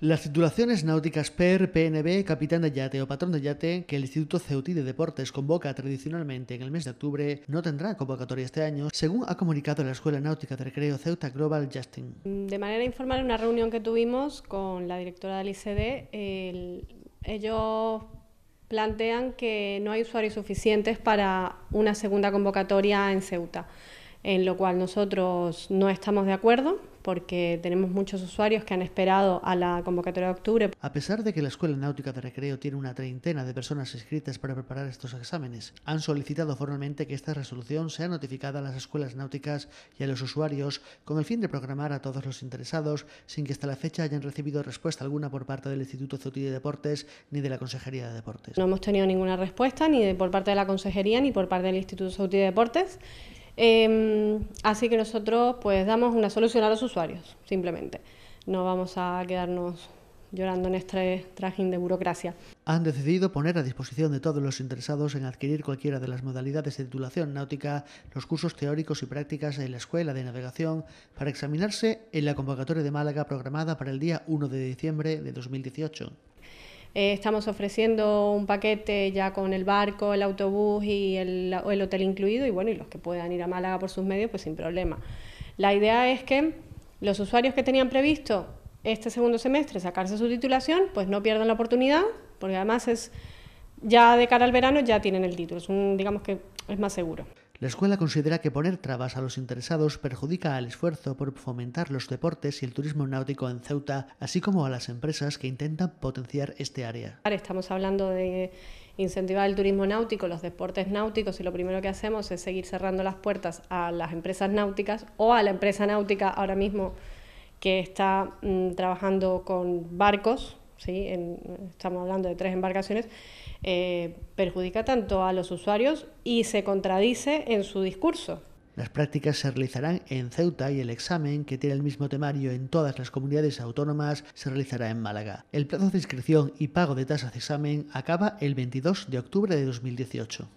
Las titulaciones náuticas PER, PNB, capitán de yate o patrón de yate que el Instituto Ceutí de Deportes convoca tradicionalmente en el mes de octubre no tendrá convocatoria este año, según ha comunicado la Escuela Náutica de Recreo Ceuta Global Justin. De manera informal, en una reunión que tuvimos con la directora del ICD, ellos plantean que no hay usuarios suficientes para una segunda convocatoria en Ceuta, en lo cual nosotros no estamos de acuerdo porque tenemos muchos usuarios que han esperado a la convocatoria de octubre. A pesar de que la Escuela Náutica de Recreo tiene una treintena de personas inscritas para preparar estos exámenes, han solicitado formalmente que esta resolución sea notificada a las escuelas náuticas y a los usuarios con el fin de programar a todos los interesados sin que hasta la fecha hayan recibido respuesta alguna por parte del Instituto Ceutí de Deportes ni de la Consejería de Deportes. No hemos tenido ninguna respuesta ni por parte de la Consejería ni por parte del Instituto Ceutí de Deportes. Em, así que nosotros pues damos una solución a los usuarios, simplemente. No vamos a quedarnos llorando en este traje de burocracia. Han decidido poner a disposición de todos los interesados en adquirir cualquiera de las modalidades de titulación náutica los cursos teóricos y prácticas en la Escuela de Navegación para examinarse en la convocatoria de Málaga programada para el día 1 de diciembre de 2018. Eh, estamos ofreciendo un paquete ya con el barco, el autobús y el, hotel incluido y bueno, y los que puedan ir a Málaga por sus medios, pues sin problema. La idea es que los usuarios que tenían previsto este segundo semestre sacarse su titulación, pues no pierdan la oportunidad, porque además es ya de cara al verano ya tienen el título, es digamos que es más seguro. La escuela considera que poner trabas a los interesados perjudica al esfuerzo por fomentar los deportes y el turismo náutico en Ceuta, así como a las empresas que intentan potenciar este área. Estamos hablando de incentivar el turismo náutico, los deportes náuticos y lo primero que hacemos es seguir cerrando las puertas a las empresas náuticas o a la empresa náutica ahora mismo que está mm, trabajando con barcos estamos hablando de tres embarcaciones, eh, perjudica tanto a los usuarios y se contradice en su discurso. Las prácticas se realizarán en Ceuta y el examen, que tiene el mismo temario en todas las comunidades autónomas, se realizará en Málaga. El plazo de inscripción y pago de tasas de examen acaba el 22 de octubre de 2018.